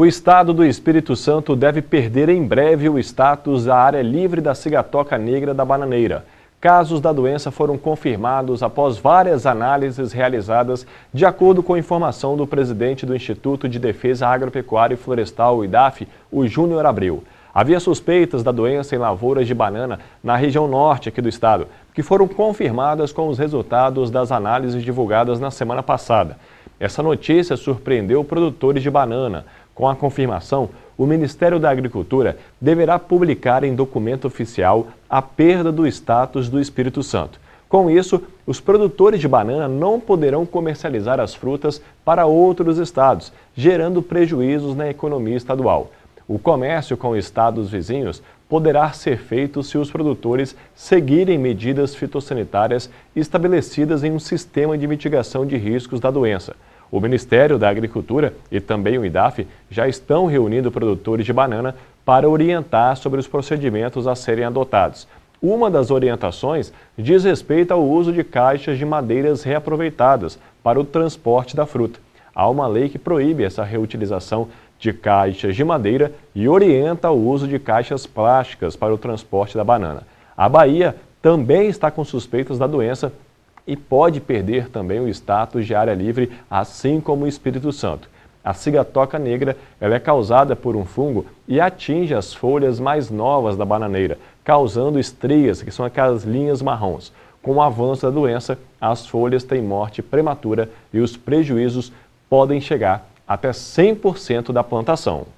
O estado do Espírito Santo deve perder em breve o status da área livre da cigatoca negra da bananeira. Casos da doença foram confirmados após várias análises realizadas, de acordo com informação do presidente do Instituto de Defesa Agropecuária e Florestal, o IDAF, o Júnior Abreu. Havia suspeitas da doença em lavouras de banana na região norte aqui do estado, que foram confirmadas com os resultados das análises divulgadas na semana passada. Essa notícia surpreendeu produtores de banana. Com a confirmação, o Ministério da Agricultura deverá publicar em documento oficial a perda do status do Espírito Santo. Com isso, os produtores de banana não poderão comercializar as frutas para outros estados, gerando prejuízos na economia estadual. O comércio com estados vizinhos poderá ser feito se os produtores seguirem medidas fitossanitárias estabelecidas em um sistema de mitigação de riscos da doença. O Ministério da Agricultura e também o IDAF já estão reunindo produtores de banana para orientar sobre os procedimentos a serem adotados. Uma das orientações diz respeito ao uso de caixas de madeiras reaproveitadas para o transporte da fruta. Há uma lei que proíbe essa reutilização de caixas de madeira e orienta o uso de caixas plásticas para o transporte da banana. A Bahia também está com suspeitas da doença e pode perder também o status de área livre, assim como o Espírito Santo. A cigatoca negra ela é causada por um fungo e atinge as folhas mais novas da bananeira, causando estrias, que são aquelas linhas marrons. Com o avanço da doença, as folhas têm morte prematura e os prejuízos podem chegar até 100% da plantação.